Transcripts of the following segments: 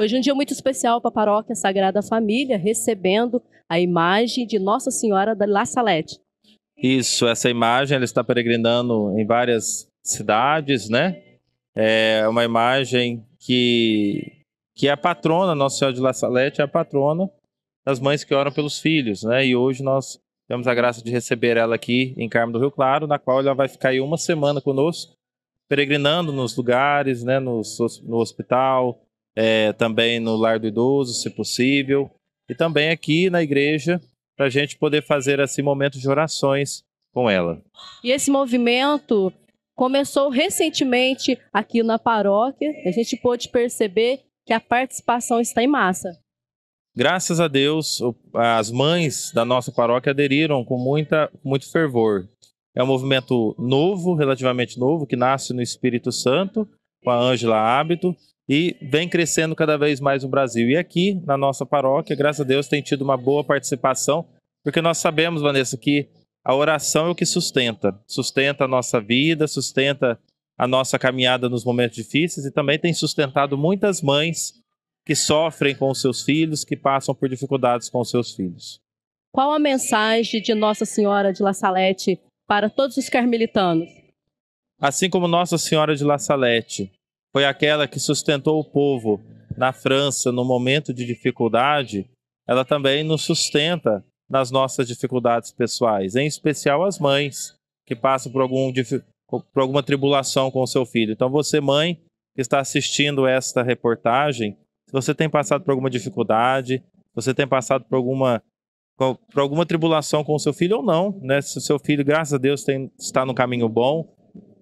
Hoje é um dia muito especial para a paróquia Sagrada Família, recebendo a imagem de Nossa Senhora da La Salete. Isso, essa imagem ela está peregrinando em várias cidades, né? É uma imagem que, que é a patrona, Nossa Senhora de La Salete é a patrona das mães que oram pelos filhos, né? E hoje nós temos a graça de receber ela aqui em Carmo do Rio Claro, na qual ela vai ficar aí uma semana conosco, peregrinando nos lugares, né, no, no hospital, é, também no lar do idoso, se possível, e também aqui na igreja, para a gente poder fazer assim momentos de orações com ela. E esse movimento começou recentemente aqui na paróquia, a gente pôde perceber que a participação está em massa. Graças a Deus, as mães da nossa paróquia aderiram com muita, muito fervor. É um movimento novo, relativamente novo, que nasce no Espírito Santo, com a Ângela Hábito, e vem crescendo cada vez mais no Brasil. E aqui, na nossa paróquia, graças a Deus, tem tido uma boa participação, porque nós sabemos, Vanessa, que a oração é o que sustenta. Sustenta a nossa vida, sustenta a nossa caminhada nos momentos difíceis e também tem sustentado muitas mães que sofrem com os seus filhos, que passam por dificuldades com os seus filhos. Qual a mensagem de Nossa Senhora de La Salete para todos os carmelitanos? Assim como Nossa Senhora de La Salete foi aquela que sustentou o povo na França no momento de dificuldade, ela também nos sustenta nas nossas dificuldades pessoais, em especial as mães que passam por, algum, por alguma tribulação com o seu filho. Então, você, mãe, que está assistindo esta reportagem, se você tem passado por alguma dificuldade, se você tem passado por alguma, por alguma tribulação com o seu filho ou não, né? Se o seu filho, graças a Deus, tem, está no caminho bom,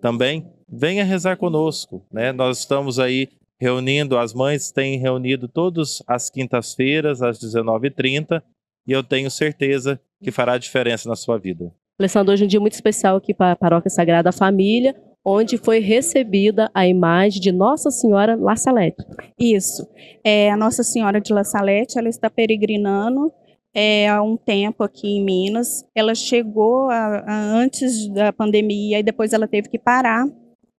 também venha rezar conosco, né? Nós estamos aí reunindo, as mães têm reunido todas as quintas-feiras às 19h30 e eu tenho certeza que fará diferença na sua vida. Alessandro, hoje é um dia muito especial aqui para a Paróquia Sagrada Família, onde foi recebida a imagem de Nossa Senhora La Salete. Isso. É, a Nossa Senhora de La Salete, ela está peregrinando é, há um tempo aqui em Minas. Ela chegou a, a antes da pandemia e depois ela teve que parar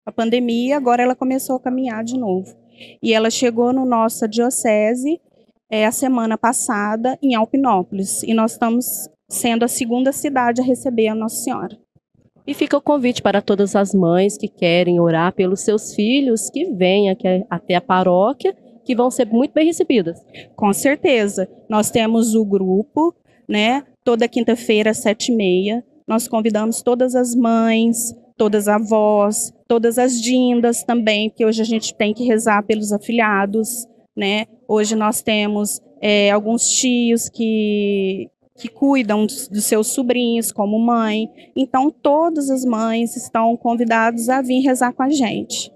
a pandemia, agora ela começou a caminhar de novo. E ela chegou no nossa diocese é, a semana passada em Alpinópolis e nós estamos sendo a segunda cidade a receber a Nossa Senhora. E fica o convite para todas as mães que querem orar pelos seus filhos que venham até a paróquia que vão ser muito bem recebidas. Com certeza. Nós temos o grupo, né? Toda quinta-feira, às sete e meia, nós convidamos todas as mães, todas as avós, todas as dindas também, porque hoje a gente tem que rezar pelos afilhados, né? Hoje nós temos é, alguns tios que, que cuidam dos seus sobrinhos como mãe. Então, todas as mães estão convidadas a vir rezar com a gente.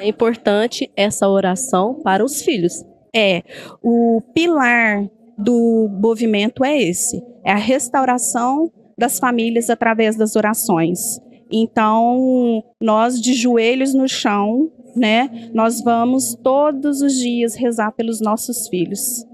É importante essa oração para os filhos. É, o pilar do movimento é esse, é a restauração das famílias através das orações. Então, nós de joelhos no chão, né, nós vamos todos os dias rezar pelos nossos filhos.